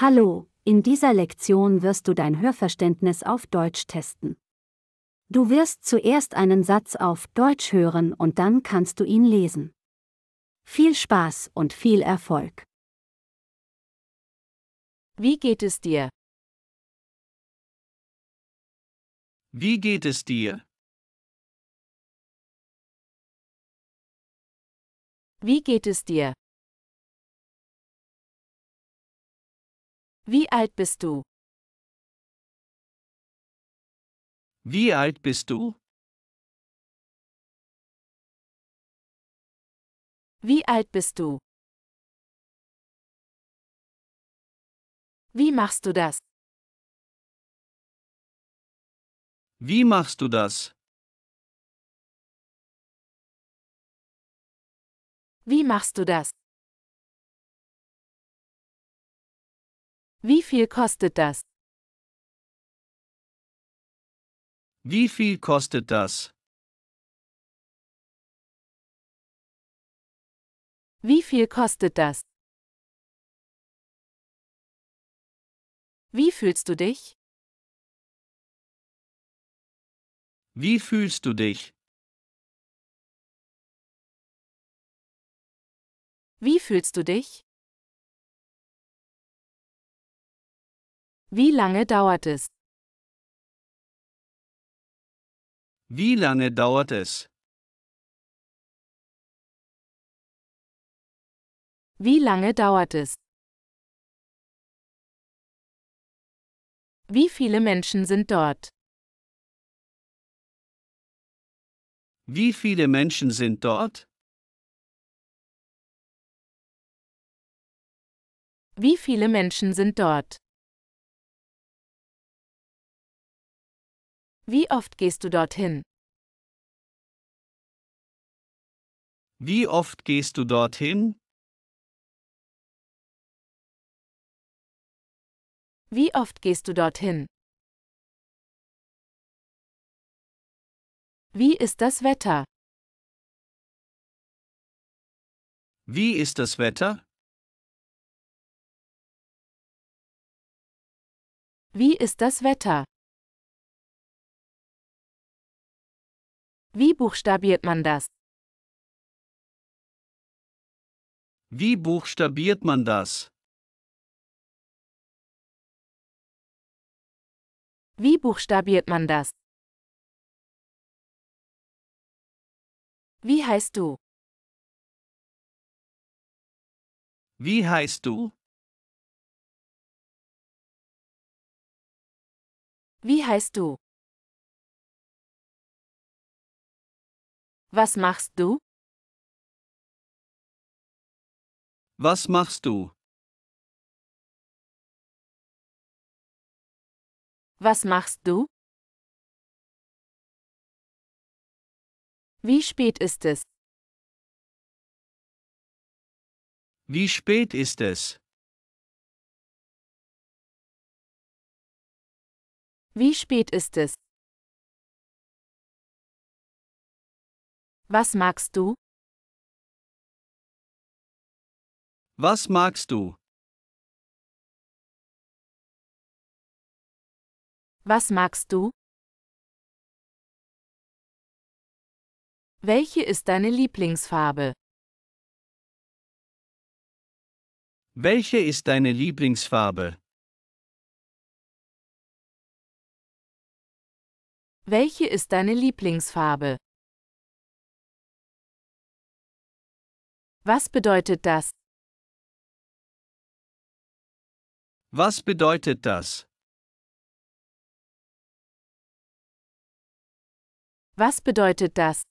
Hallo, in dieser Lektion wirst du dein Hörverständnis auf Deutsch testen. Du wirst zuerst einen Satz auf Deutsch hören und dann kannst du ihn lesen. Viel Spaß und viel Erfolg. Wie geht es dir? Wie geht es dir? Wie geht es dir? Wie alt bist du? Wie alt bist du? Wie alt bist du? Wie machst du das? Wie machst du das? Wie machst du das? Wie viel kostet das? Wie viel kostet das? Wie viel kostet das? Wie fühlst du dich? Wie fühlst du dich? Wie fühlst du dich? Wie lange dauert es? Wie lange dauert es? Wie lange dauert es? Wie viele Menschen sind dort? Wie viele Menschen sind dort? Wie viele Menschen sind dort? Wie oft gehst du dorthin? Wie oft gehst du dorthin? Wie oft gehst du dorthin? Wie ist das Wetter? Wie ist das Wetter? Wie ist das Wetter? Wie buchstabiert man das? Wie buchstabiert man das? Wie buchstabiert man das? Wie heißt du? Wie heißt du? Wie heißt du? Was machst du? Was machst du? Was machst du? Wie spät ist es? Wie spät ist es? Wie spät ist es? Was magst du? Was magst du? Was magst du? Welche ist deine Lieblingsfarbe? Welche ist deine Lieblingsfarbe? Welche ist deine Lieblingsfarbe? Was bedeutet das? Was bedeutet das? Was bedeutet das?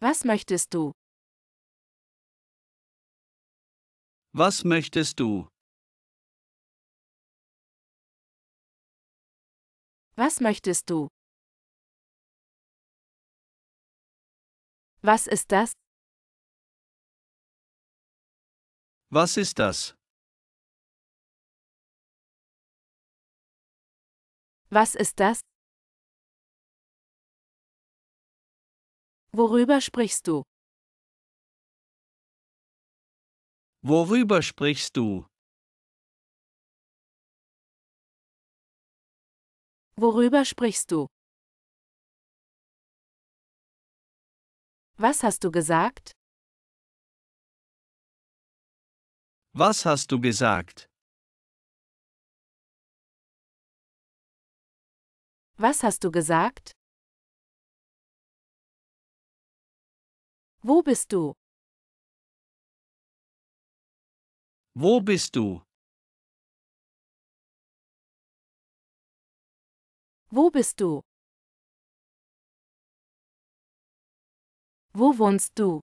Was möchtest du? Was möchtest du? Was möchtest du? Was ist das? Was ist das? Was ist das? Worüber sprichst du? Worüber sprichst du? Worüber sprichst du? Was hast du gesagt? Was hast du gesagt? Was hast du gesagt? Wo bist du? Wo bist du? Wo bist du? Wo wohnst du?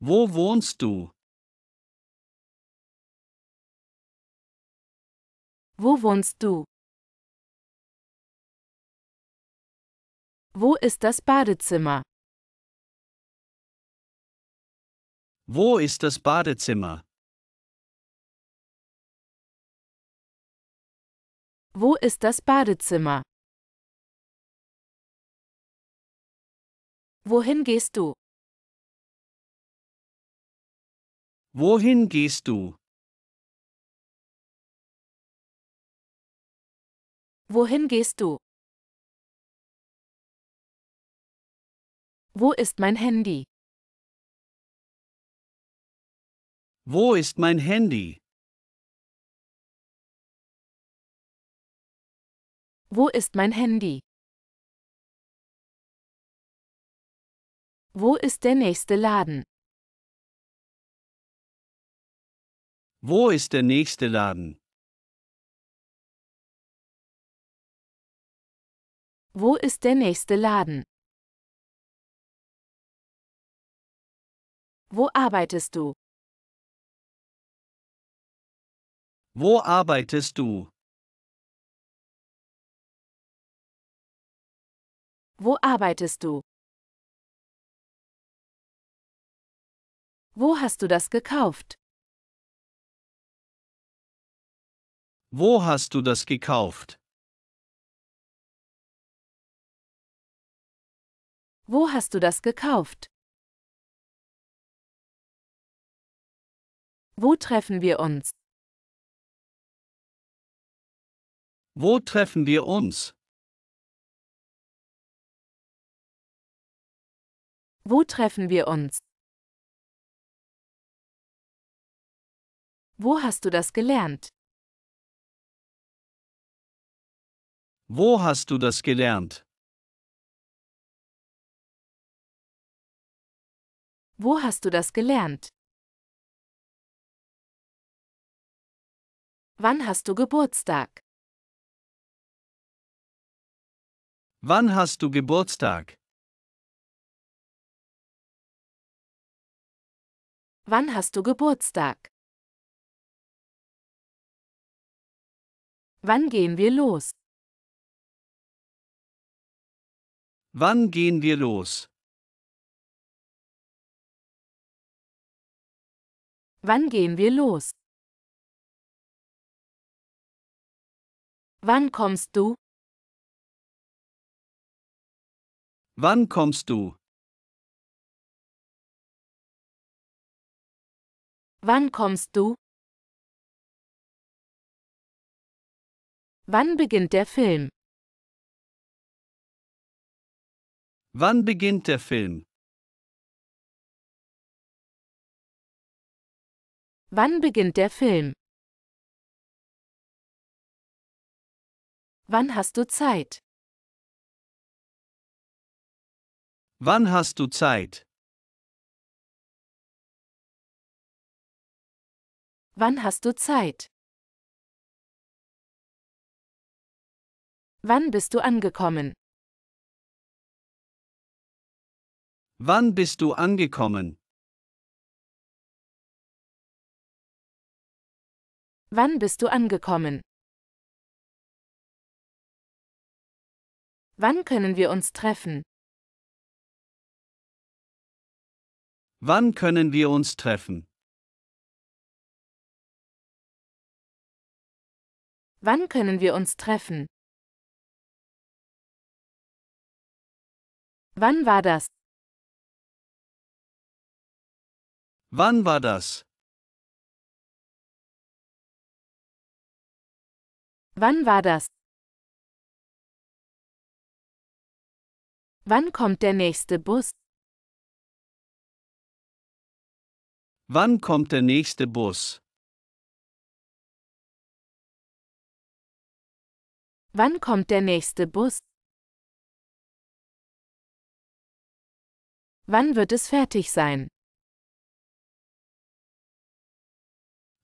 Wo wohnst du? Wo wohnst du? Wo ist das Badezimmer? Wo ist das Badezimmer? Wo ist das Badezimmer? Wohin gehst du? Wohin gehst du? Wohin gehst du? Wo ist mein Handy? Wo ist mein Handy? Wo ist mein Handy? Wo ist der nächste Laden? Wo ist der nächste Laden? Wo ist der nächste Laden? Wo arbeitest du? Wo arbeitest du? Wo arbeitest du? Wo hast du das gekauft? Wo hast du das gekauft? Wo hast du das gekauft? Wo treffen wir uns? Wo treffen wir uns? Wo treffen wir uns? Wo hast du das gelernt? Wo hast du das gelernt? Wo hast du das gelernt? Wann hast du Geburtstag? Wann hast du Geburtstag? Wann hast du Geburtstag? Wann gehen wir los? Wann gehen wir los? Wann gehen wir los? Wann kommst du? Wann kommst du? Wann kommst du? Wann beginnt der Film? Wann beginnt der Film? Wann beginnt der Film? Wann hast du Zeit? Wann hast du Zeit? Wann hast du Zeit? Wann bist du angekommen? Wann bist du angekommen? Wann bist du angekommen? Wann können wir uns treffen? Wann können wir uns treffen? Wann können wir uns treffen? Wann war das? Wann war das? Wann war das? Wann kommt der nächste Bus? Wann kommt der nächste Bus? Wann kommt der nächste Bus? Wann wird es fertig sein?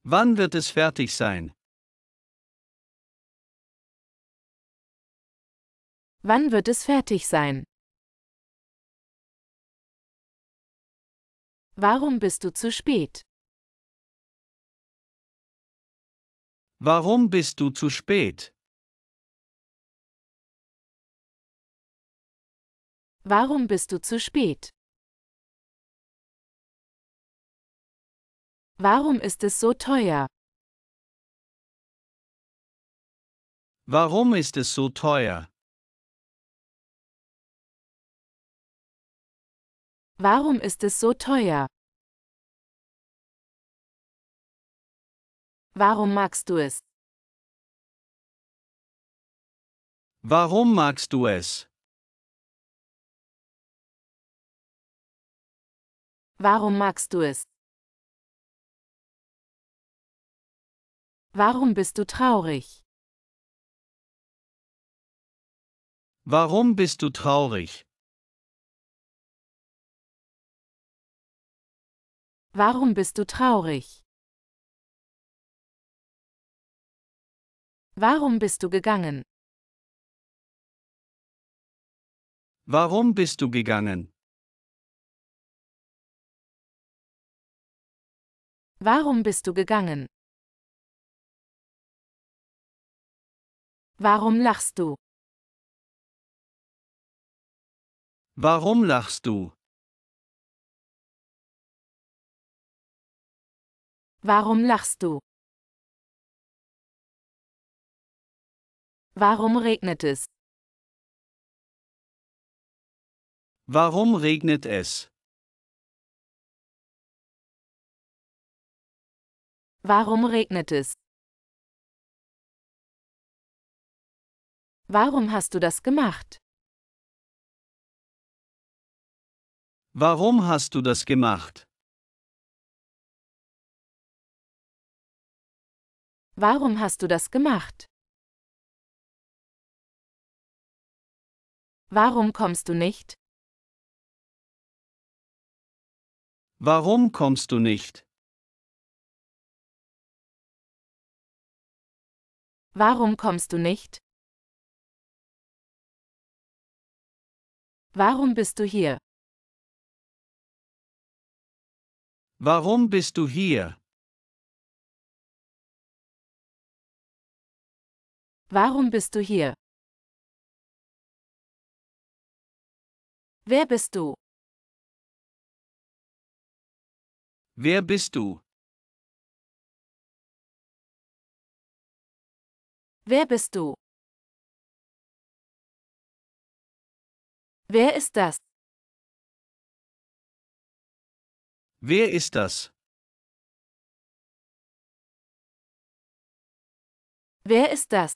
Wann wird es fertig sein? Wann wird es fertig sein? Warum bist du zu spät? Warum bist du zu spät? Warum bist du zu spät? Warum ist es so teuer? Warum ist es so teuer? Warum ist es so teuer? Warum magst du es? Warum magst du es? Warum magst du es? Warum bist du traurig? Warum bist du traurig? Warum bist du traurig? Warum bist du gegangen? Warum bist du gegangen? Warum bist du gegangen? Warum lachst du? Warum lachst du? Warum lachst du? Warum regnet es? Warum regnet es? Warum regnet es? Warum hast du das gemacht? Warum hast du das gemacht? Warum hast du das gemacht? Warum kommst du nicht? Warum kommst du nicht? Warum kommst du nicht? Warum bist du hier? Warum bist du hier? Warum bist du hier? Wer bist du? Wer bist du? Wer bist du? Wer ist das? Wer ist das? Wer ist das?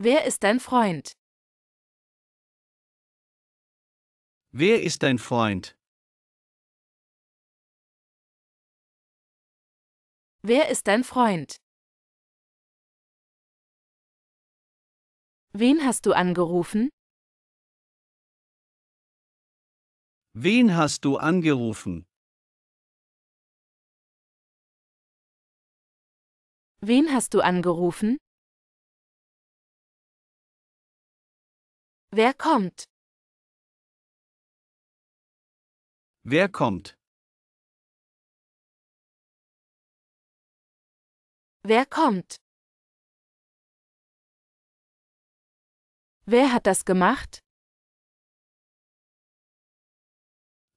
Wer ist dein Freund? Wer ist dein Freund? Wer ist dein Freund? Wen hast du angerufen? Wen hast du angerufen? Wen hast du angerufen? Wer kommt? Wer kommt? Wer kommt? Wer hat das gemacht?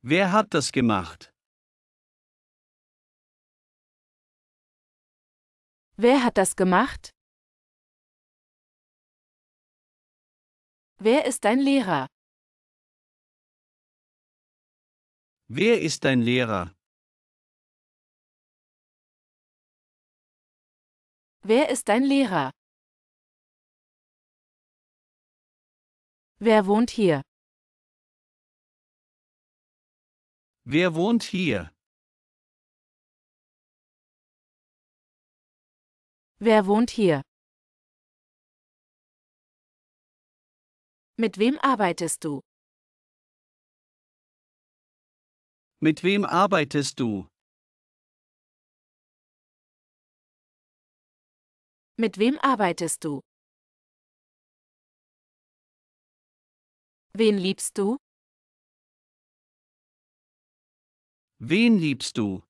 Wer hat das gemacht? Wer hat das gemacht? Wer ist dein Lehrer? Wer ist dein Lehrer? Wer ist dein Lehrer? Wer wohnt hier? Wer wohnt hier? Wer wohnt hier? Mit wem arbeitest du? Mit wem arbeitest du? Mit wem arbeitest du? Wen liebst du? Wen liebst du?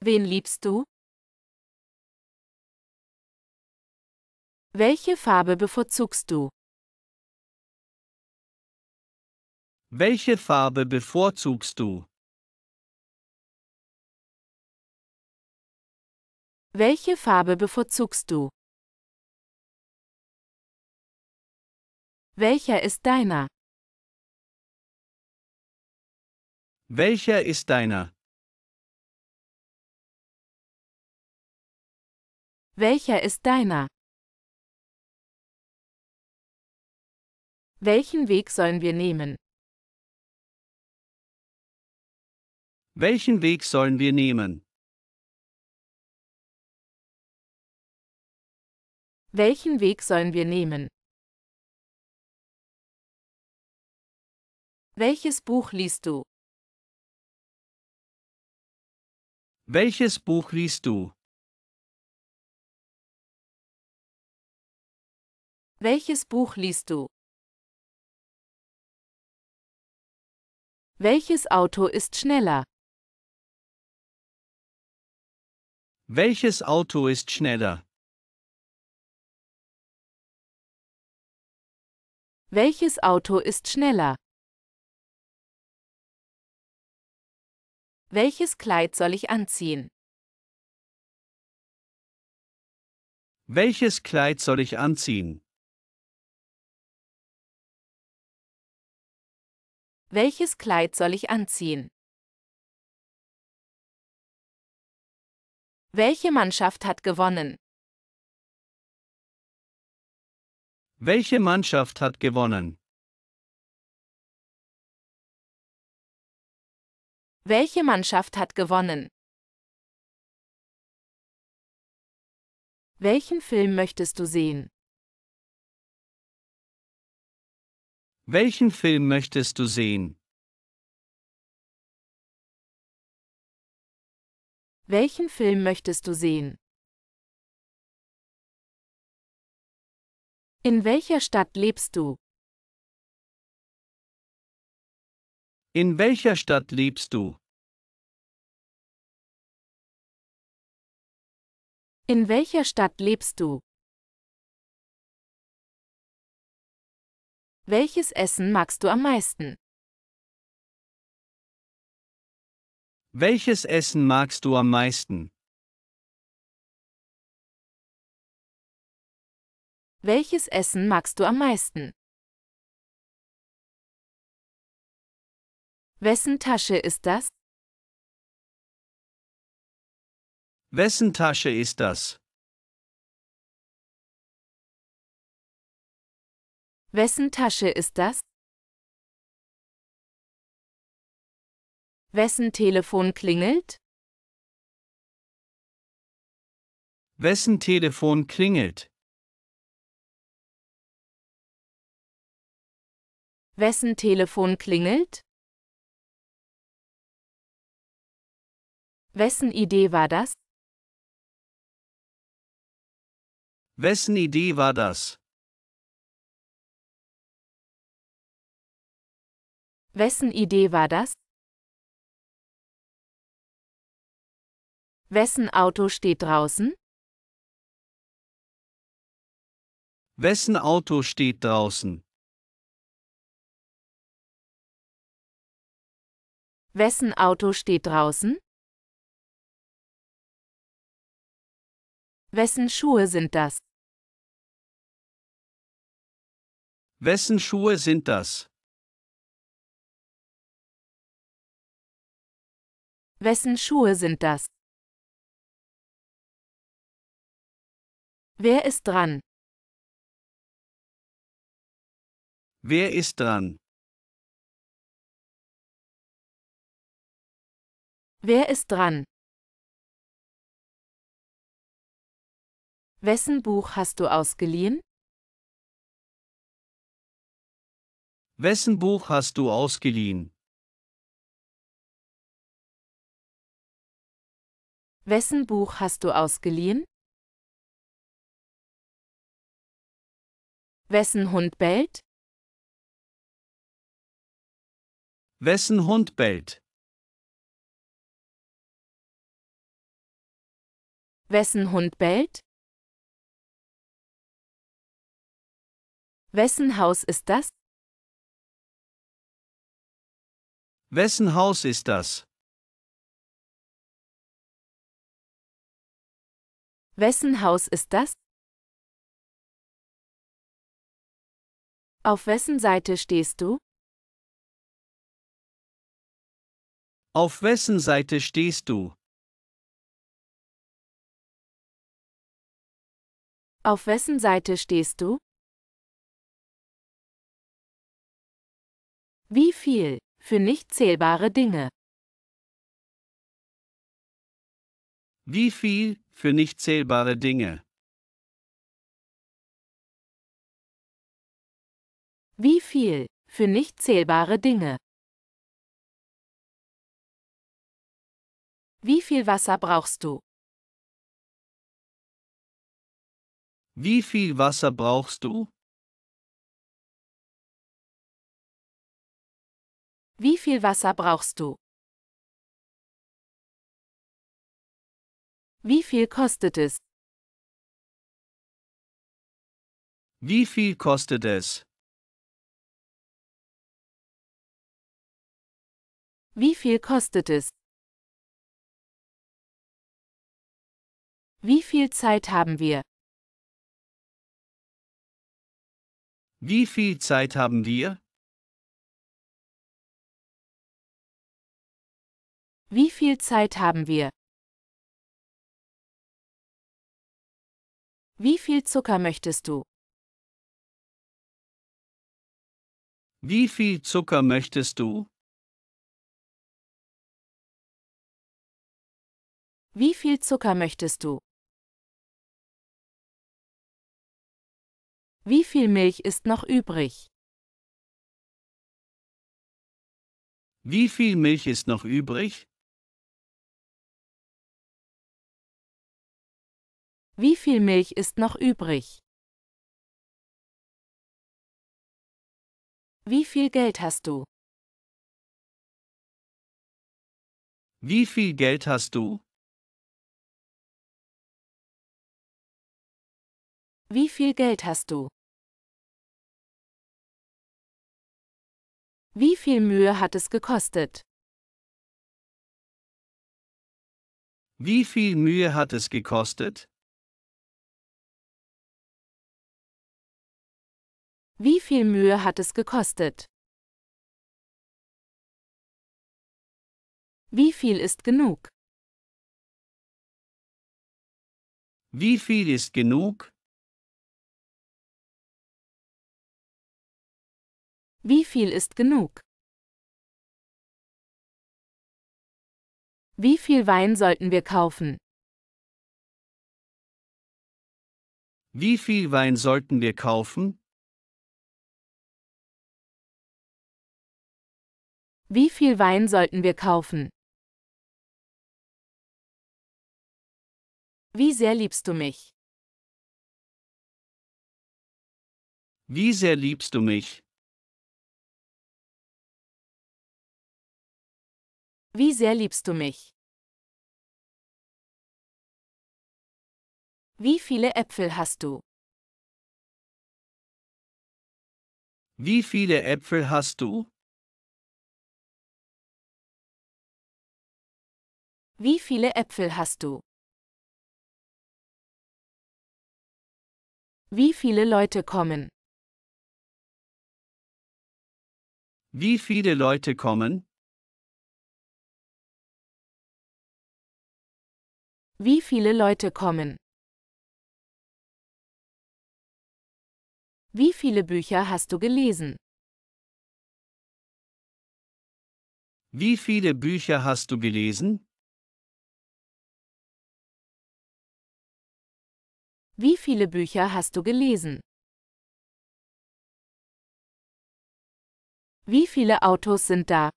Wen liebst du? Welche Farbe bevorzugst du? Welche Farbe bevorzugst du? Welche Farbe bevorzugst du? Welcher ist deiner? Welcher ist deiner? Welcher ist deiner? Welchen Weg sollen wir nehmen? Welchen Weg sollen wir nehmen? Welchen Weg sollen wir nehmen? Welches Buch liest du? Welches Buch liest du? Welches Buch liest du? Welches Auto ist schneller? Welches Auto ist schneller? Welches Auto ist schneller? Welches Kleid soll ich anziehen? Welches Kleid soll ich anziehen? Welches Kleid soll ich anziehen? Welche Mannschaft hat gewonnen? Welche Mannschaft hat gewonnen? Welche Mannschaft hat gewonnen? Welchen Film möchtest du sehen? Welchen Film möchtest du sehen? Welchen Film möchtest du sehen? In welcher Stadt lebst du? In welcher Stadt lebst du? In welcher Stadt lebst du? Welches Essen magst du am meisten? Welches Essen magst du am meisten? Welches Essen magst du am meisten? Wessen Tasche ist das? Wessen Tasche ist das? Wessen Tasche ist das? Wessen Telefon klingelt? Wessen Telefon klingelt? Wessen Telefon klingelt? Wessen Idee war das? Wessen Idee war das? Wessen Idee war das? Wessen Auto steht draußen? Wessen Auto steht draußen? Wessen Auto steht draußen? Wessen Schuhe sind das? Wessen Schuhe sind das? Wessen Schuhe sind das? Wer ist dran? Wer ist dran? Wer ist dran? Wessen Buch hast du ausgeliehen? Wessen Buch hast du ausgeliehen? Wessen Buch hast du ausgeliehen? Wessen Hund bellt? Wessen Hund bellt? Wessen Hund bellt? Wessen Haus ist das? Wessen Haus ist das? Wessen Haus ist das? Auf wessen Seite stehst du? Auf wessen Seite stehst du? Auf wessen Seite stehst du? Wie viel, für nicht zählbare Dinge. Wie viel, für nicht zählbare Dinge. Wie viel, für nicht zählbare Dinge. Wie viel Wasser brauchst du? Wie viel Wasser brauchst du? Wie viel Wasser brauchst du? Wie viel kostet es? Wie viel kostet es? Wie viel kostet es? Wie viel Zeit haben wir? Wie viel Zeit haben wir? Wie viel Zeit haben wir? Wie viel Zucker möchtest du? Wie viel Zucker möchtest du? Wie viel Zucker möchtest du? Wie viel Milch ist noch übrig? Wie viel Milch ist noch übrig? Wie viel Milch ist noch übrig? Wie viel Geld hast du? Wie viel Geld hast du? Wie viel Geld hast du? Wie viel Mühe hat es gekostet? Wie viel Mühe hat es gekostet? Wie viel Mühe hat es gekostet? Wie viel ist genug? Wie viel ist genug? Wie viel ist genug? Wie viel Wein sollten wir kaufen? Wie viel Wein sollten wir kaufen? Wie viel Wein sollten wir kaufen? Wie sehr liebst du mich? Wie sehr liebst du mich? Wie sehr liebst du mich? Wie viele Äpfel hast du? Wie viele Äpfel hast du? Wie viele Äpfel hast du? Wie viele Leute kommen? Wie viele Leute kommen? Wie viele Leute kommen? Wie viele Bücher hast du gelesen? Wie viele Bücher hast du gelesen? Wie viele Bücher hast du gelesen? Wie viele Autos sind da?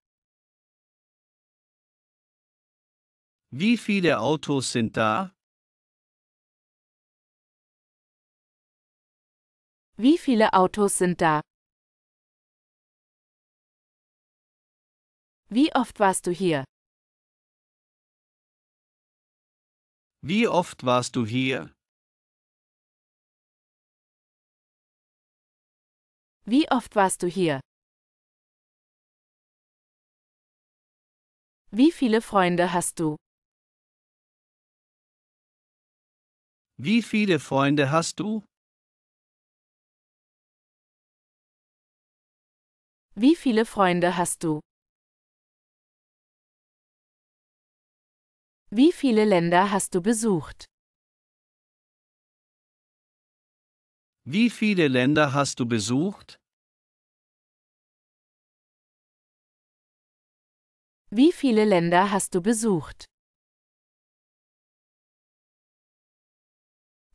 Wie viele Autos sind da? Wie viele Autos sind da? Wie oft warst du hier? Wie oft warst du hier? Wie oft warst du hier? Wie viele Freunde hast du? Wie viele Freunde hast du? Wie viele Freunde hast du? Wie viele Länder hast du besucht? Wie viele Länder hast du besucht? Wie viele Länder hast du besucht?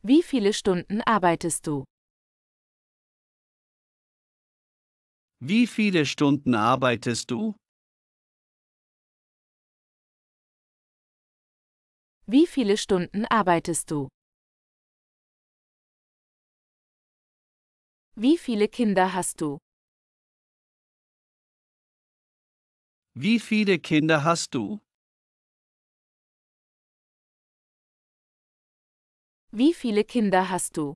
Wie viele Stunden arbeitest du? Wie viele Stunden arbeitest du? Wie viele Stunden arbeitest du? Wie viele Kinder hast du? Wie viele Kinder hast du? Wie viele Kinder hast du?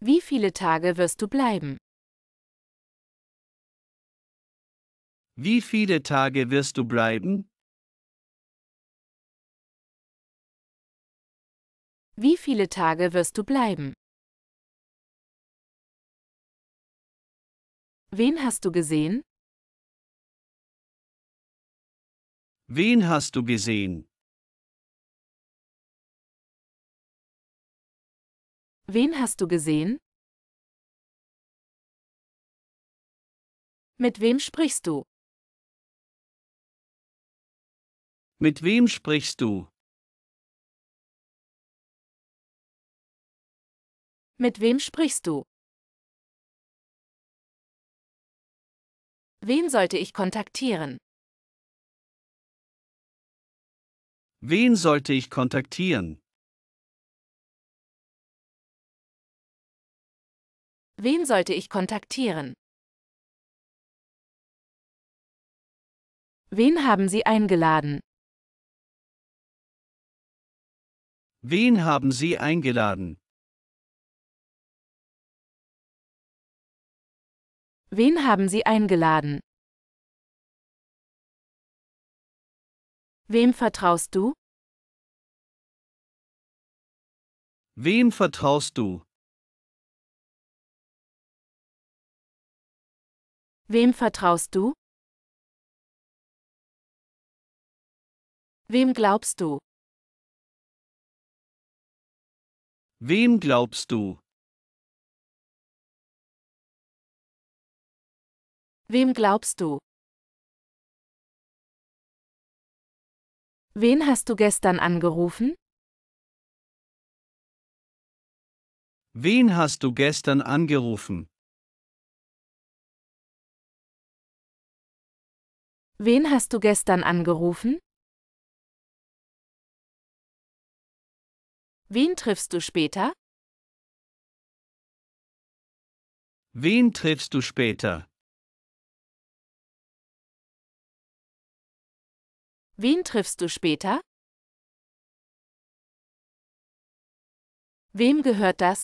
Wie viele Tage wirst du bleiben? Wie viele Tage wirst du bleiben? Wie viele Tage wirst du bleiben? Wen hast du gesehen? Wen hast du gesehen? Wen hast du gesehen? Mit wem sprichst du? Mit wem sprichst du? Mit wem sprichst du? Wen sollte ich kontaktieren? Wen sollte ich kontaktieren? Wen sollte ich kontaktieren? Wen haben Sie eingeladen? Wen haben Sie eingeladen? Wen haben Sie eingeladen? Wem vertraust du? Wem vertraust du? Wem vertraust du? Wem glaubst du? Wem glaubst du? Wem glaubst du? Wen hast du gestern angerufen? Wen hast du gestern angerufen? Wen hast du gestern angerufen? Wen triffst du später? Wen triffst du später? Wen triffst du später? Wem gehört das?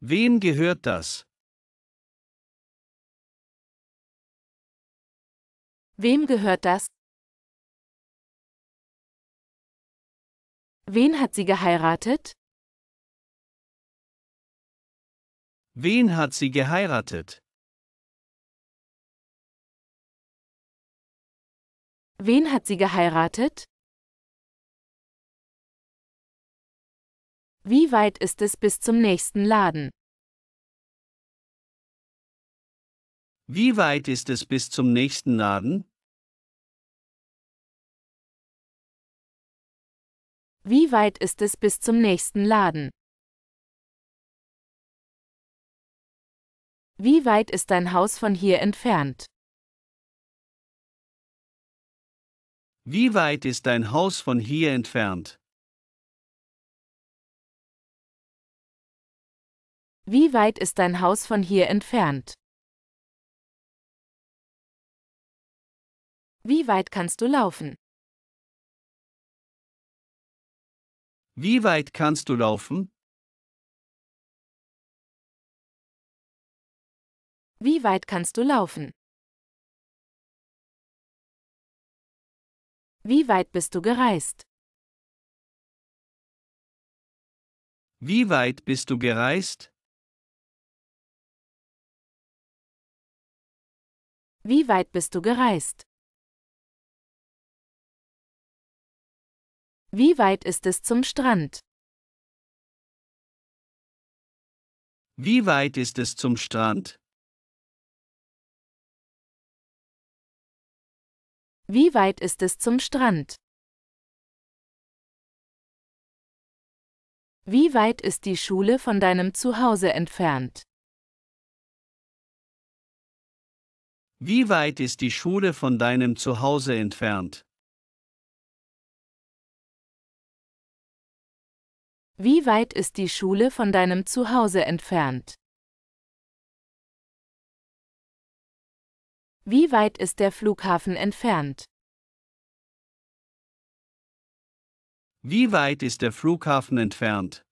Wem gehört das? Wem gehört das? Wen hat sie geheiratet? Wen hat sie geheiratet? Wen hat sie geheiratet? Wie weit ist es bis zum nächsten Laden? Wie weit ist es bis zum nächsten Laden? Wie weit ist es bis zum nächsten Laden? Wie weit ist dein Haus von hier entfernt? Wie weit ist dein Haus von hier entfernt? Wie weit ist dein Haus von hier entfernt? Wie weit kannst du laufen? Wie weit kannst du laufen? Wie weit kannst du laufen? Wie weit bist du gereist? Wie weit bist du gereist? Wie weit bist du gereist? Wie weit ist es zum Strand? Wie weit ist es zum Strand? Wie weit ist es zum Strand? Wie weit ist die Schule von deinem Zuhause entfernt? Wie weit ist die Schule von deinem Zuhause entfernt? Wie weit ist die Schule von deinem Zuhause entfernt? Wie weit ist der Flughafen entfernt? Wie weit ist der Flughafen entfernt?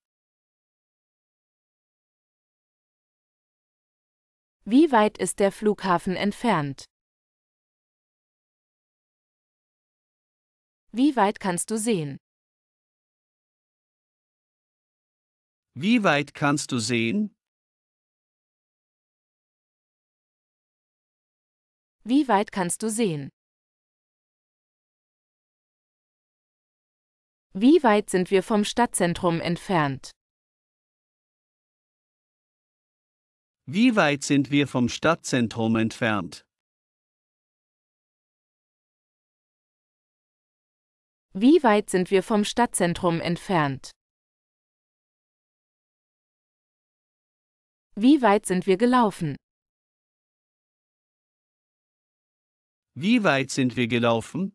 Wie weit ist der Flughafen entfernt? Wie weit kannst du sehen? Wie weit kannst du sehen? Wie weit kannst du sehen? Wie weit sind wir vom Stadtzentrum entfernt? Wie weit sind wir vom Stadtzentrum entfernt? Wie weit sind wir vom Stadtzentrum entfernt? Wie weit sind wir gelaufen? Wie weit sind wir gelaufen?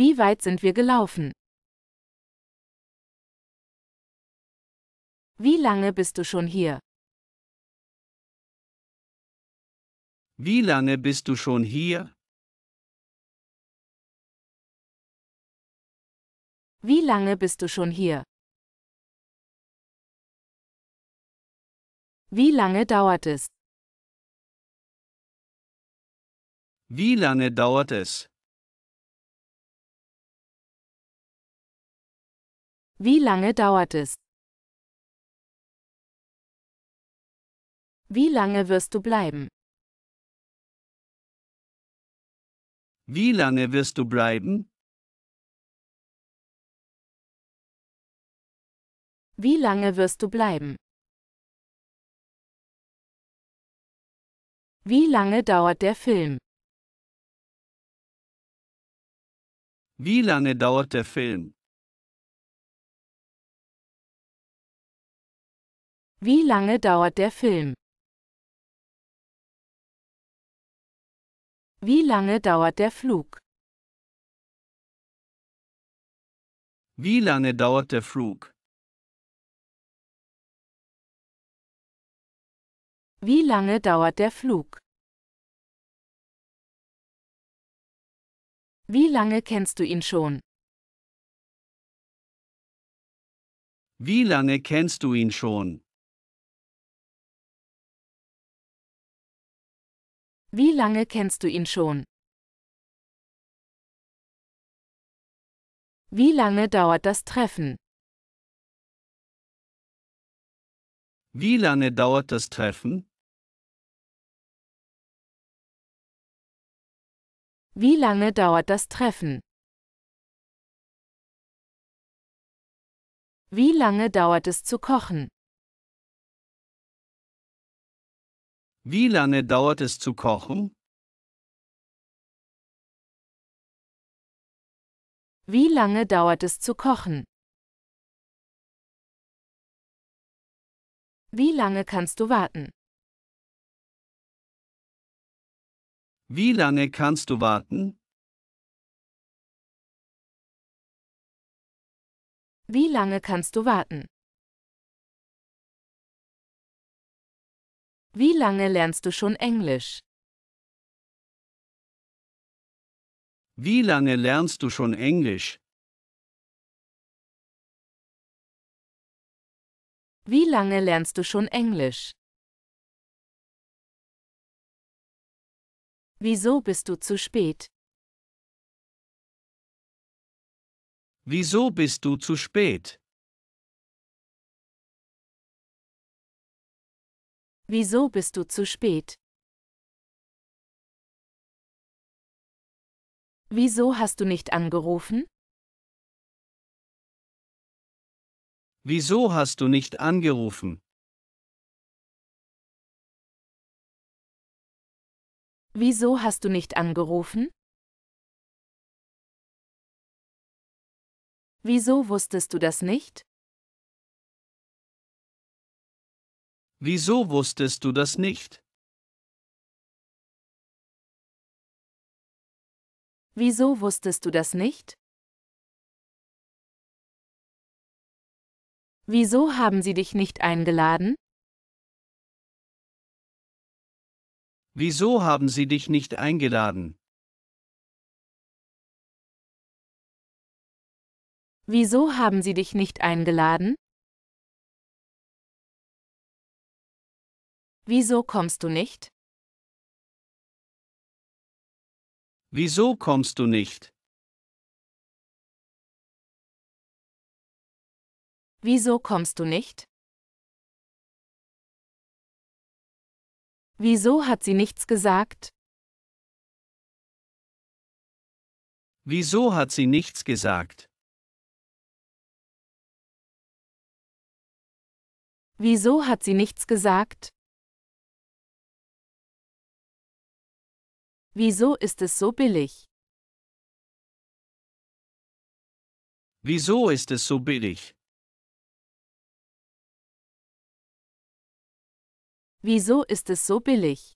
Wie weit sind wir gelaufen? Wie lange bist du schon hier? Wie lange bist du schon hier? Wie lange bist du schon hier? Wie lange dauert es? Wie lange dauert es? Wie lange dauert es? Wie lange wirst du bleiben? Wie lange wirst du bleiben? Wie lange wirst du bleiben? Wie lange dauert der Film? Wie lange dauert der Film? Wie lange dauert der Film? Wie lange dauert der Flug? Wie lange dauert der Flug? Wie lange dauert der Flug? Wie lange kennst du ihn schon? Wie lange kennst du ihn schon? Wie lange kennst du ihn schon? Wie lange dauert das Treffen? Wie lange dauert das Treffen? Wie lange dauert das Treffen? Wie lange dauert es zu kochen? Wie lange dauert es zu kochen? Wie lange dauert es zu kochen? Wie lange kannst du warten? Wie lange kannst du warten? Wie lange kannst du warten? Wie lange lernst du schon Englisch? Wie lange lernst du schon Englisch? Wie lange lernst du schon Englisch? Wieso bist du zu spät? Wieso bist du zu spät? Wieso bist du zu spät? Wieso hast du nicht angerufen? Wieso hast du nicht angerufen? Wieso hast du nicht angerufen? Wieso wusstest du das nicht? Wieso wusstest du das nicht? Wieso wusstest du das nicht? Wieso haben sie dich nicht eingeladen? Wieso haben sie dich nicht eingeladen? Wieso haben sie dich nicht eingeladen? Wieso kommst du nicht? Wieso kommst du nicht? Wieso kommst du nicht? Wieso hat sie nichts gesagt? Wieso hat sie nichts gesagt? Wieso hat sie nichts gesagt? Wieso ist es so billig? Wieso ist es so billig? Wieso ist es so billig?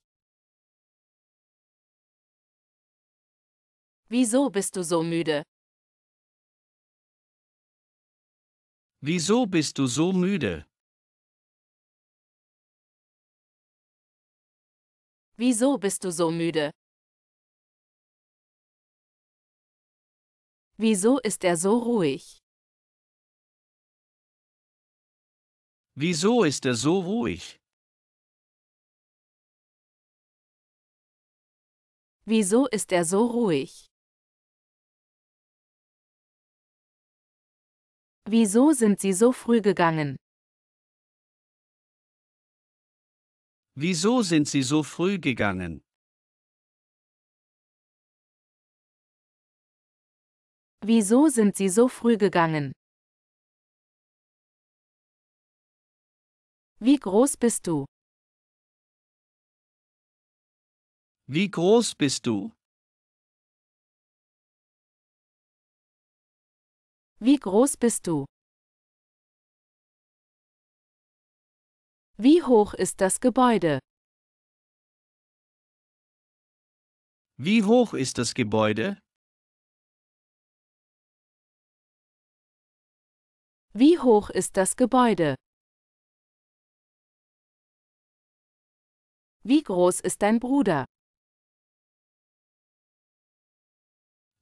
Wieso bist du so müde? Wieso bist du so müde? Wieso bist du so müde? Wieso ist er so ruhig? Wieso ist er so ruhig? Wieso ist er so ruhig? Wieso sind Sie so früh gegangen? Wieso sind Sie so früh gegangen? Wieso sind Sie so früh gegangen? Wie groß bist du? Wie groß bist du? Wie groß bist du? Wie hoch ist das Gebäude? Wie hoch ist das Gebäude? Wie hoch ist das Gebäude? Wie groß ist dein Bruder?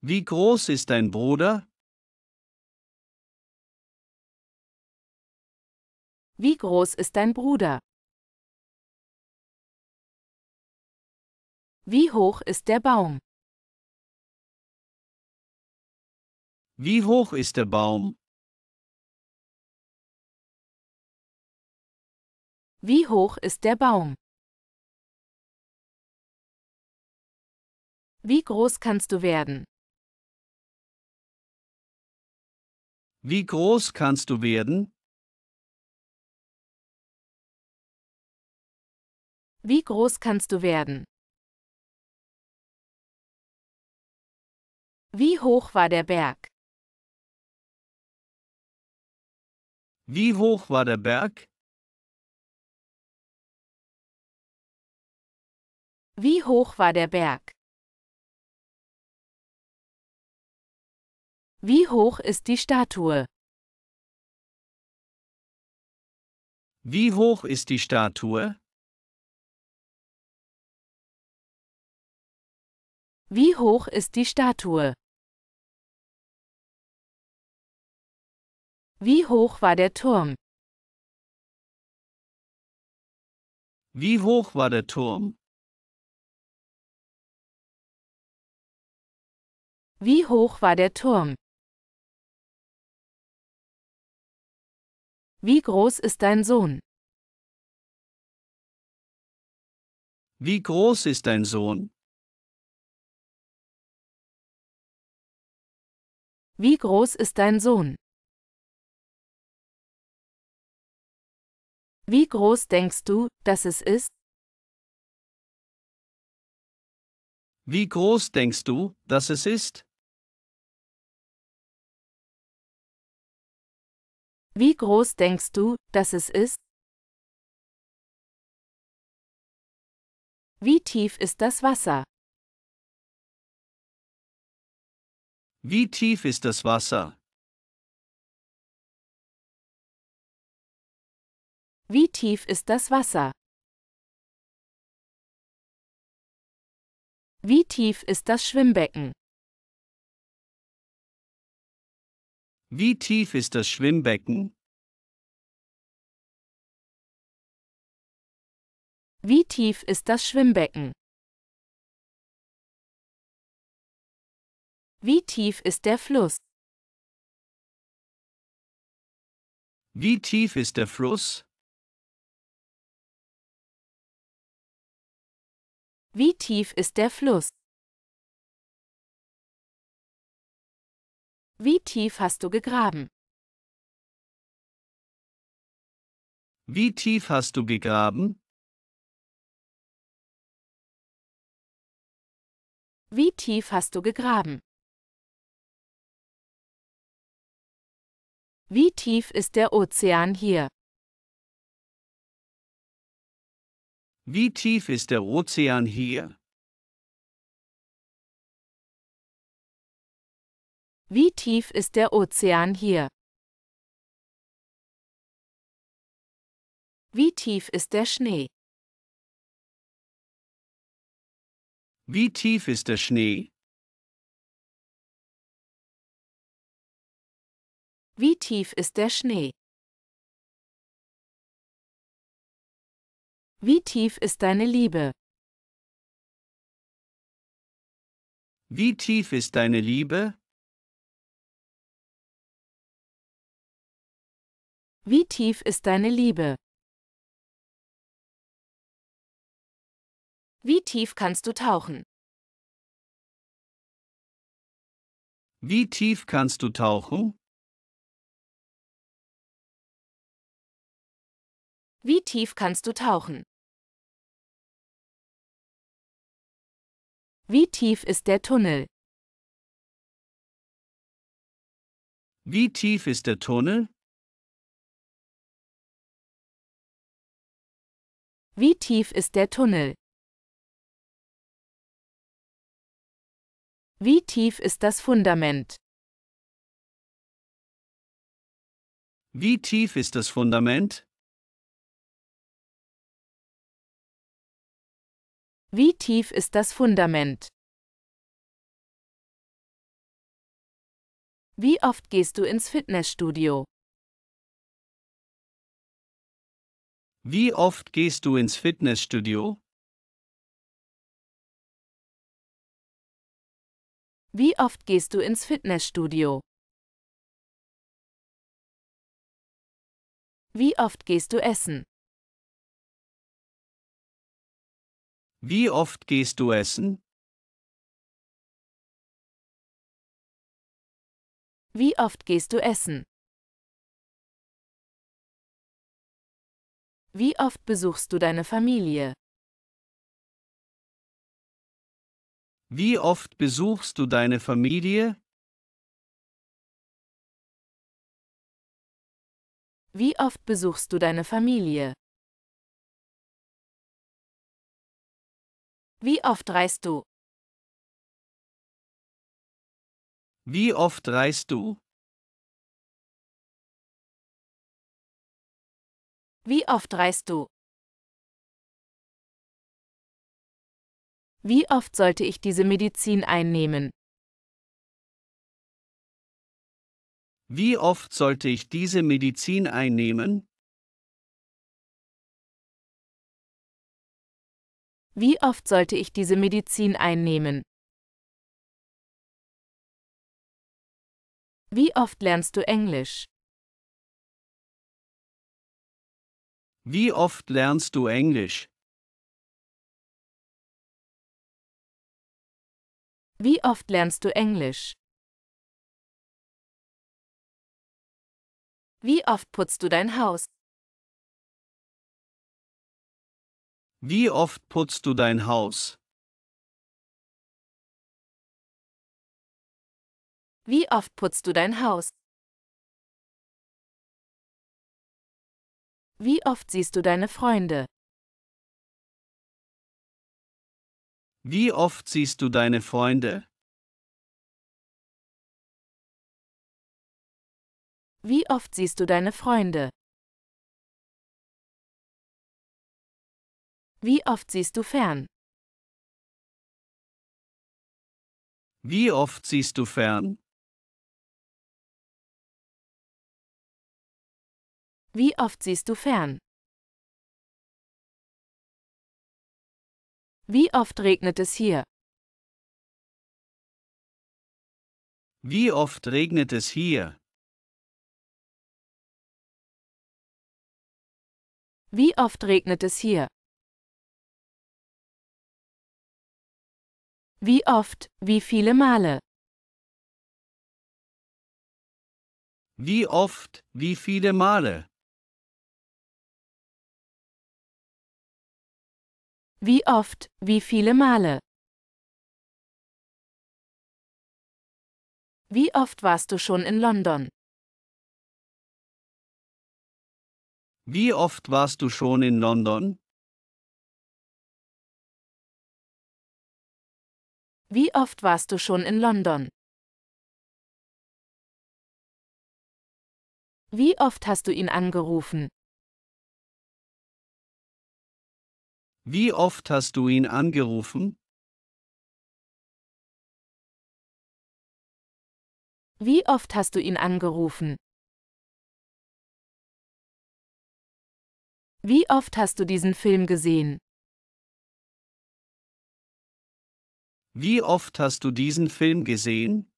Wie groß ist dein Bruder? Wie groß ist dein Bruder? Wie hoch ist der Baum? Wie hoch ist der Baum? Wie hoch ist der Baum? Wie groß kannst du werden? Wie groß kannst du werden? Wie groß kannst du werden? Wie hoch war der Berg? Wie hoch war der Berg? Wie hoch war der Berg? Wie hoch ist die Statue? Wie hoch ist die Statue? Wie hoch ist die Statue? Wie hoch war der Turm? Wie hoch war der Turm? Wie hoch war der Turm? Wie groß ist dein Sohn? Wie groß ist dein Sohn? Wie groß ist dein Sohn? Wie groß denkst du, dass es ist? Wie groß denkst du, dass es ist? Wie groß denkst du, dass es ist? Wie tief ist das Wasser? Wie tief ist das Wasser? Wie tief ist das Wasser? Wie tief ist das Schwimmbecken? Wie tief ist das Schwimmbecken? Wie tief ist das Schwimmbecken? Wie tief ist der Fluss? Wie tief ist der Fluss? Wie tief ist der Fluss? Wie tief hast du gegraben? Wie tief hast du gegraben? Wie tief hast du gegraben? Wie tief ist der Ozean hier? Wie tief ist der Ozean hier? Wie tief ist der Ozean hier? Wie tief ist der Schnee? Wie tief ist der Schnee? Wie tief ist der Schnee? Wie tief ist deine Liebe? Wie tief ist deine Liebe? Wie tief ist deine Liebe? Wie tief kannst du tauchen? Wie tief kannst du tauchen? Wie tief kannst du tauchen? Wie tief ist der Tunnel? Wie tief ist der Tunnel? Wie tief ist der Tunnel? Wie tief ist das Fundament? Wie tief ist das Fundament? Wie tief ist das Fundament? Wie oft gehst du ins Fitnessstudio? Wie oft gehst du ins Fitnessstudio? Wie oft gehst du ins Fitnessstudio? Wie oft gehst du essen? Wie oft gehst du essen? Wie oft gehst du essen? Wie oft besuchst du deine Familie? Wie oft besuchst du deine Familie? Wie oft besuchst du deine Familie? Wie oft reist du? Wie oft reist du? Wie oft reist du? Wie oft sollte ich diese Medizin einnehmen? Wie oft sollte ich diese Medizin einnehmen? Wie oft sollte ich diese Medizin einnehmen? Wie oft lernst du Englisch? Wie oft lernst du Englisch? Wie oft lernst du Englisch? Wie oft putzt du dein Haus? Wie oft putzt du dein Haus? Wie oft putzt du dein Haus? Wie oft siehst du deine Freunde? Wie oft siehst du deine Freunde? Wie oft siehst du deine Freunde? Wie oft siehst du fern? Wie oft siehst du fern? Wie oft siehst du fern? Wie oft regnet es hier? Wie oft regnet es hier? Wie oft regnet es hier? Wie oft, wie viele Male? Wie oft, wie viele Male? Wie oft, wie viele Male? Wie oft warst du schon in London? Wie oft warst du schon in London? Wie oft warst du schon in London? Wie oft hast du ihn angerufen? Wie oft hast du ihn angerufen? Wie oft hast du ihn angerufen? Wie oft hast du diesen Film gesehen? Wie oft hast du diesen Film gesehen?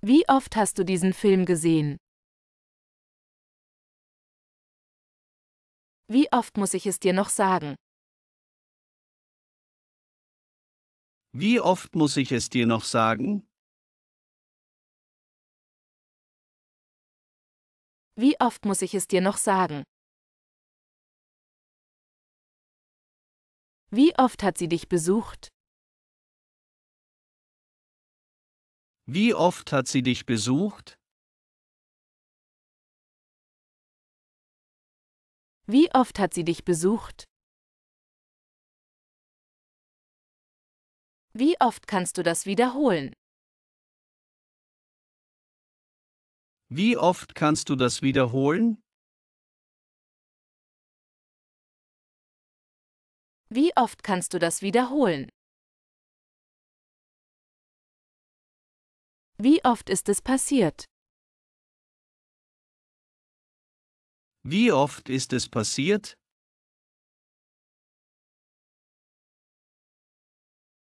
Wie oft hast du diesen Film gesehen? Wie oft muss ich es dir noch sagen? Wie oft muss ich es dir noch sagen? Wie oft muss ich es dir noch sagen? Wie oft hat sie dich besucht? Wie oft hat sie dich besucht? Wie oft hat sie dich besucht? Wie oft kannst du das wiederholen? Wie oft kannst du das wiederholen? Wie oft kannst du das wiederholen? Wie oft ist es passiert? Wie oft ist es passiert?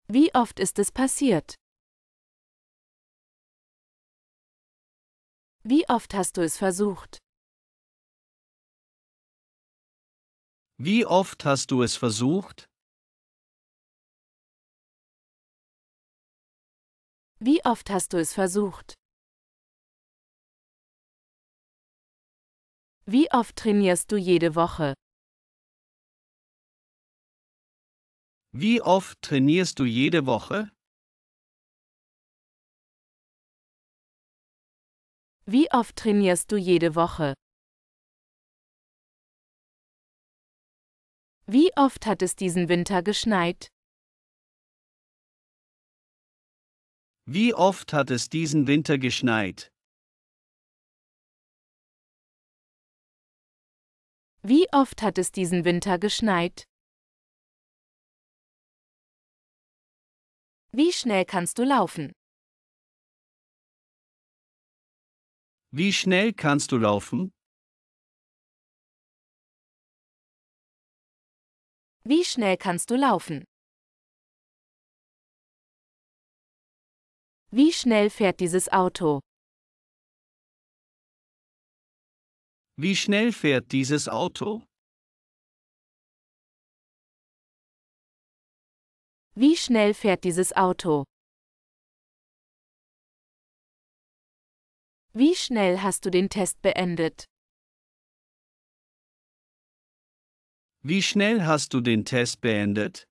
Wie oft ist es passiert? Wie oft hast du es versucht? Wie oft hast du es versucht? Wie oft hast du es versucht? Wie oft trainierst du jede Woche? Wie oft trainierst du jede Woche? Wie oft trainierst du jede Woche? Wie oft hat es diesen Winter geschneit? Wie oft hat es diesen Winter geschneit? Wie oft hat es diesen Winter geschneit? Wie schnell kannst du laufen? Wie schnell kannst du laufen? Wie schnell kannst du laufen? Wie schnell fährt dieses Auto? Wie schnell fährt dieses Auto? Wie schnell fährt dieses Auto? Wie schnell hast du den Test beendet? Wie schnell hast du den Test beendet?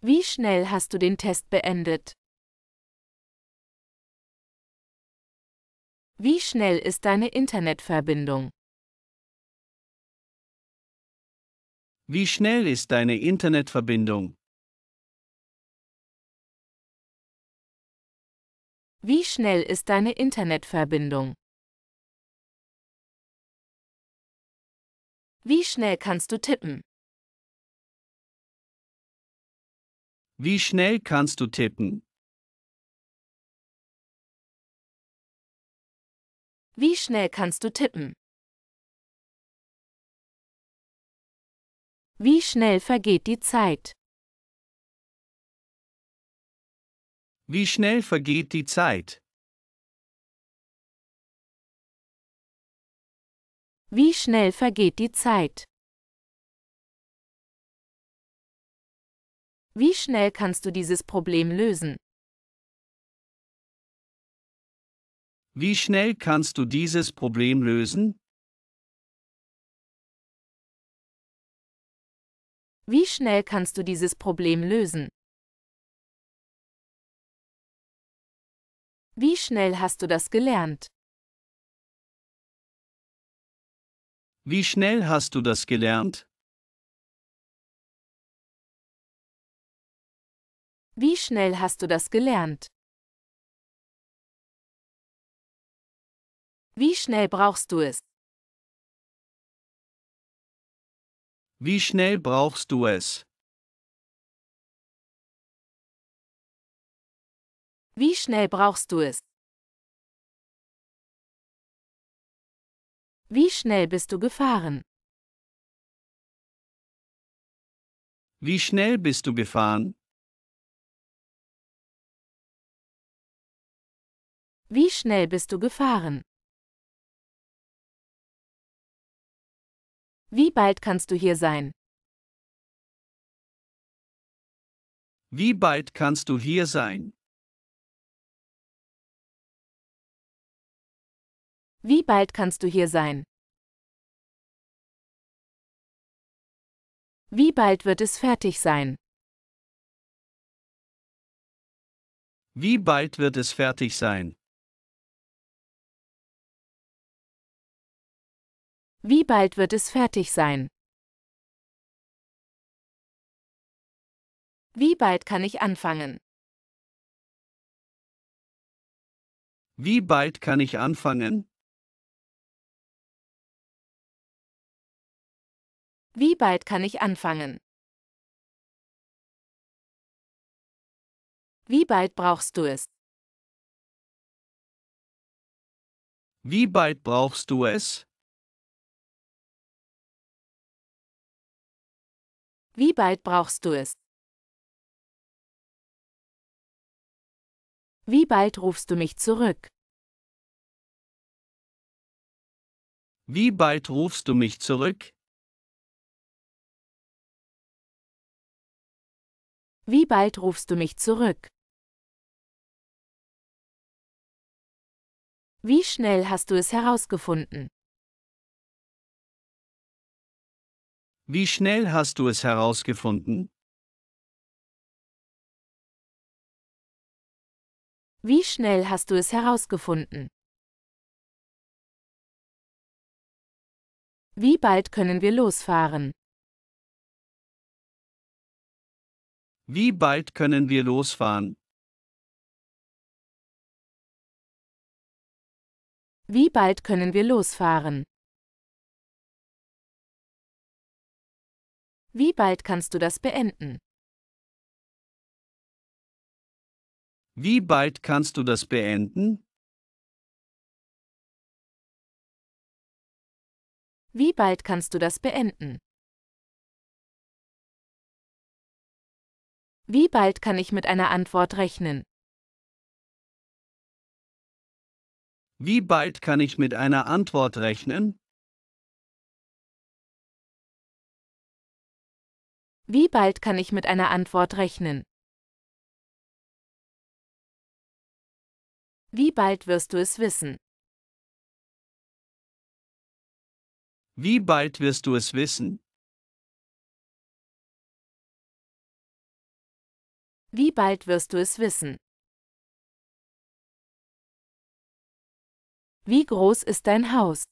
Wie schnell hast du den Test beendet? Wie schnell ist deine Internetverbindung? Wie schnell ist deine Internetverbindung? Wie schnell ist deine Internetverbindung? Wie schnell kannst du tippen? Wie schnell kannst du tippen? Wie schnell kannst du tippen? Wie schnell vergeht die Zeit? Wie schnell vergeht die Zeit? Wie schnell vergeht die Zeit? Wie schnell kannst du dieses Problem lösen? Wie schnell kannst du dieses Problem lösen? Wie schnell kannst du dieses Problem lösen? Wie schnell hast du das gelernt? Wie schnell hast du das gelernt? Wie schnell hast du das gelernt? Wie schnell brauchst du es? Wie schnell brauchst du es? Wie schnell brauchst du es? Wie schnell bist du gefahren? Wie schnell bist du gefahren? Wie schnell bist du gefahren? Wie bald kannst du hier sein? Wie bald kannst du hier sein? Wie bald kannst du hier sein? Wie bald wird es fertig sein? Wie bald wird es fertig sein? Wie bald wird es fertig sein? Wie bald kann ich anfangen? Wie bald kann ich anfangen? Wie bald kann ich anfangen? Wie bald brauchst du es? Wie bald brauchst du es? Wie bald brauchst du es? Wie bald rufst du mich zurück? Wie bald rufst du mich zurück? Wie bald rufst du mich zurück? Wie schnell hast du es herausgefunden? Wie schnell hast du es herausgefunden? Wie schnell hast du es herausgefunden? Wie bald können wir losfahren? Wie bald können wir losfahren? Wie bald können wir losfahren? Wie bald kannst du das beenden? Wie bald kannst du das beenden? Wie bald kannst du das beenden? Wie bald kann ich mit einer Antwort rechnen? Wie bald kann ich mit einer Antwort rechnen? Wie bald kann ich mit einer Antwort rechnen? Wie bald wirst du es wissen? Wie bald wirst du es wissen? Wie bald wirst du es wissen? Wie groß ist dein Haus?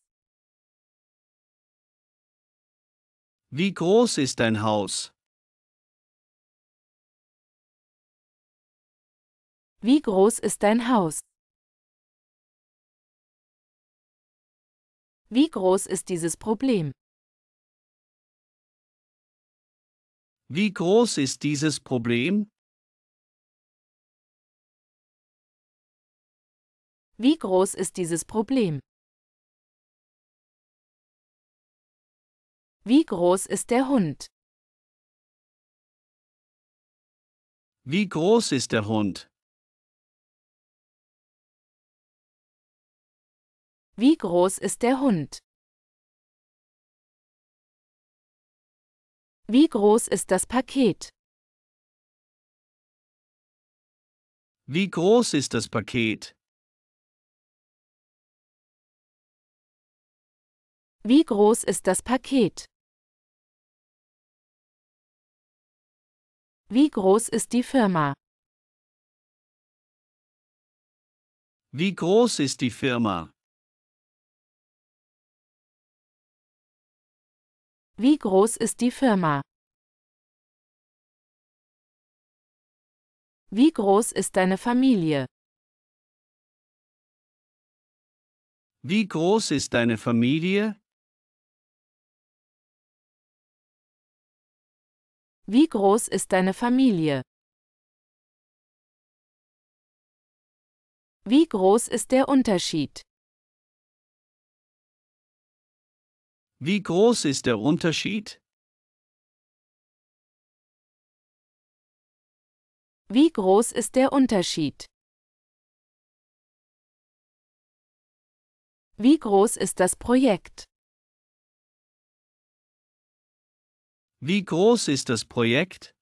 Wie groß ist dein Haus? Wie groß ist dein Haus? Wie groß ist dieses Problem? Wie groß ist dieses Problem? Wie groß ist dieses Problem? Wie groß ist der Hund? Wie groß ist der Hund? Wie groß ist der Hund? Wie groß ist das Paket? Wie groß ist das Paket? Wie groß ist das Paket? Wie groß ist die Firma? Wie groß ist die Firma? Wie groß ist die Firma? Wie groß ist deine Familie? Wie groß ist deine Familie? Wie groß ist deine Familie? Wie groß ist der Unterschied? Wie groß ist der Unterschied? Wie groß ist der Unterschied? Wie groß ist das Projekt? Wie groß ist das Projekt?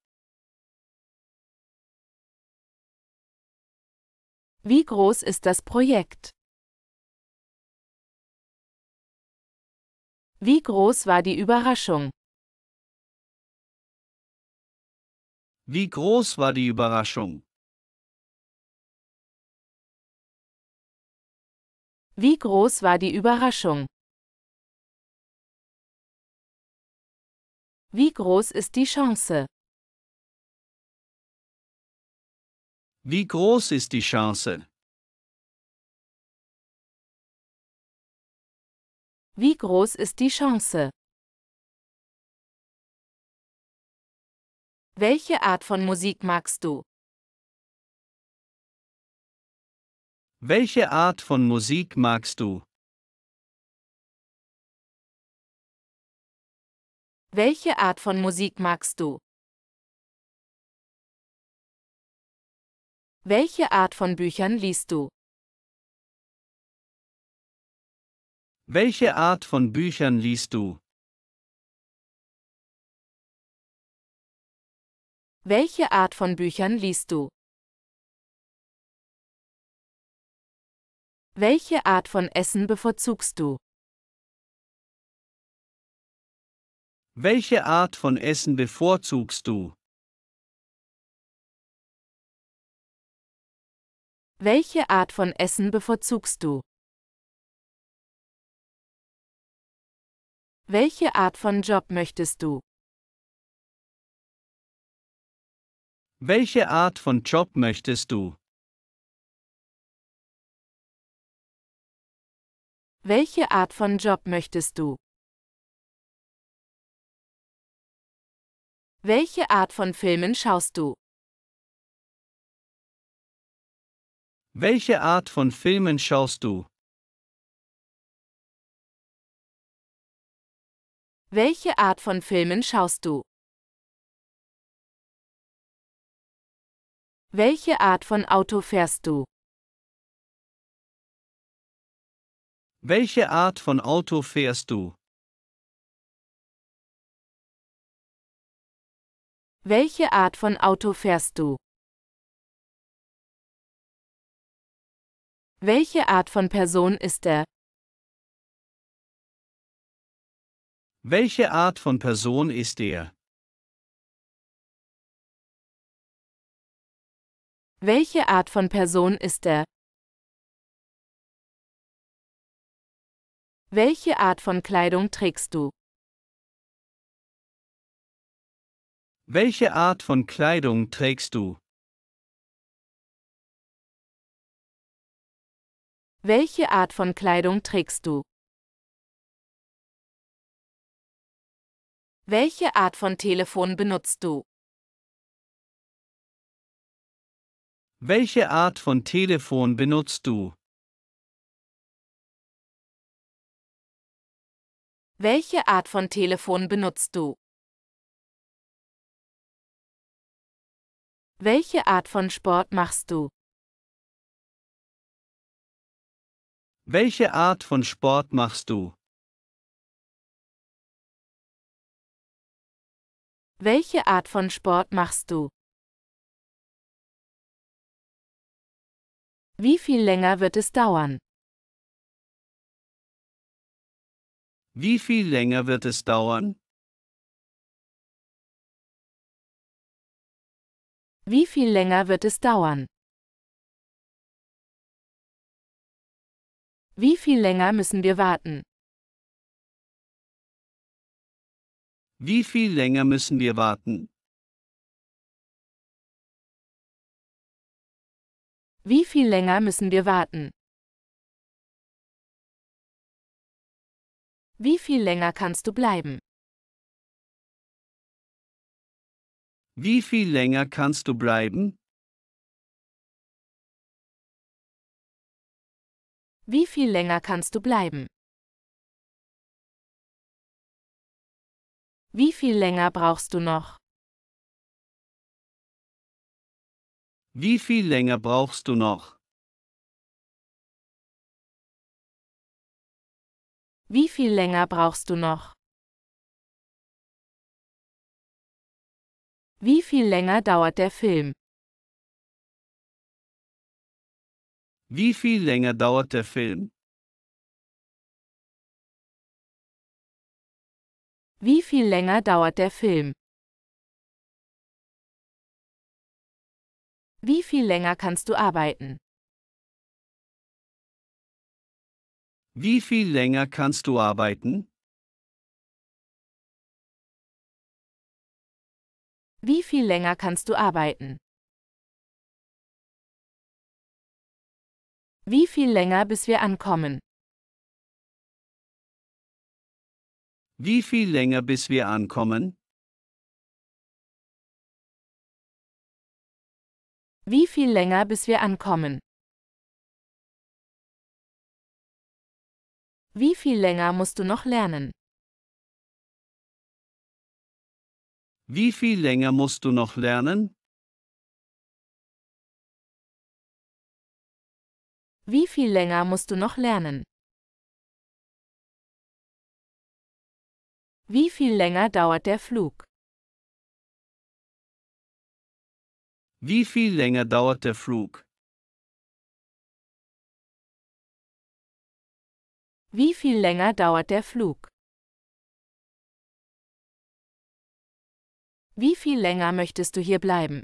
Wie groß ist das Projekt? Wie groß war die Überraschung? Wie groß war die Überraschung? Wie groß war die Überraschung? Wie groß ist die Chance? Wie groß ist die Chance? Wie groß ist die Chance? Welche Art von Musik magst du? Welche Art von Musik magst du? Welche Art von Musik magst du? Welche Art von Büchern liest du? Welche Art von Büchern liest du? Welche Art von Büchern liest du? Welche Art von Essen bevorzugst du? Welche Art von Essen bevorzugst du? Welche Art von Essen bevorzugst du? Welche Art von Job möchtest du? Welche Art von Job möchtest du? Welche Art von Job möchtest du? Welche Art von Filmen schaust du? Welche Art von Filmen schaust du? Welche Art von Filmen schaust du? Welche Art von Auto fährst du? Welche Art von Auto fährst du? Welche Art von Auto fährst du? Welche Art von Person ist er? Welche Art von Person ist er? Welche Art von Person ist er? Welche Art von Kleidung trägst du? Welche Art von Kleidung trägst du? Welche Art von Kleidung trägst du? Welche Art von Telefon benutzt du? Welche Art von Telefon benutzt du? Welche Art von Telefon benutzt du? Welche Art von Sport machst du? Welche Art von Sport machst du? Welche Art von Sport machst du? Wie viel länger wird es dauern? Wie viel länger wird es dauern? Wie viel länger wird es dauern? Wie viel länger müssen wir warten? Wie viel länger müssen wir warten? Wie viel länger müssen wir warten? Wie viel länger kannst du bleiben? Wie viel länger kannst du bleiben? Wie viel länger kannst du bleiben? Wie viel länger brauchst du noch? Wie viel länger brauchst du noch? Wie viel länger brauchst du noch? Wie viel länger dauert der Film? Wie viel länger dauert der Film? Wie viel länger dauert der Film? Wie viel länger kannst du arbeiten? Wie viel länger kannst du arbeiten? Wie viel länger kannst du arbeiten? Wie viel länger bis wir ankommen? Wie viel länger bis wir ankommen? Wie viel länger bis wir ankommen? Wie viel länger musst du noch lernen? Wie viel länger musst du noch lernen? Wie viel länger musst du noch lernen? Wie viel länger dauert der Flug? Wie viel länger dauert der Flug? Wie viel länger dauert der Flug? Wie viel länger möchtest du hier bleiben?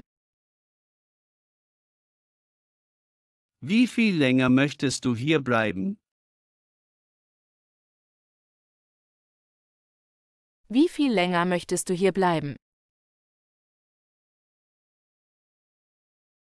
Wie viel länger möchtest du hier bleiben? Wie viel länger möchtest du hier bleiben?